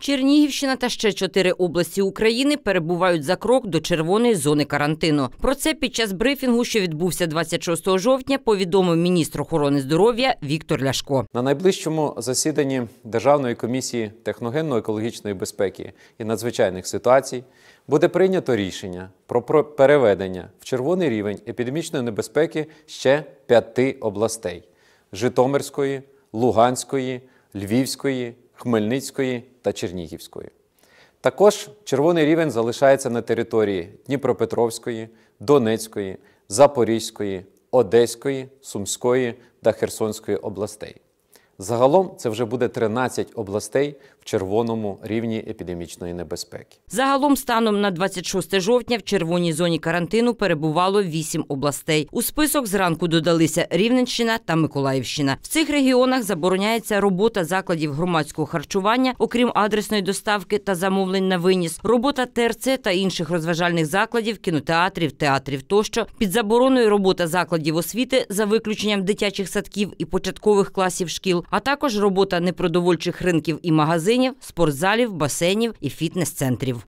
Чернігівщина та ще чотири області України перебувають за крок до червоної зони карантину. Про це під час брифінгу, що відбувся 26 жовтня, повідомив міністр охорони здоров'я Віктор Ляшко. На найближчому засіданні Державної комісії техногенно-екологічної безпеки і надзвичайних ситуацій буде прийнято рішення про переведення в червоний рівень епідемічної небезпеки ще п'яти областей: Житомирської, Луганської, Львівської. Хмельницької та Чернігівської. Також червоний рівень залишається на території Дніпропетровської, Донецької, Запорізької, Одеської, Сумської та Херсонської областей. Загалом це вже буде 13 областей в червоному рівні епідемічної небезпеки. Загалом, станом на 26 жовтня, в червоній зоні карантину перебувало 8 областей. У список зранку додалися Рівненщина та Миколаївщина. В цих регіонах забороняється робота закладів громадського харчування, окрім адресної доставки та замовлень на виніс, робота ТРЦ та інших розважальних закладів, кінотеатрів, театрів тощо під забороною робота закладів освіти за виключенням дитячих садків і початкових класів шкіл а також робота непродовольчих ринків і магазинів, спортзалів, басейнів і фітнес-центрів.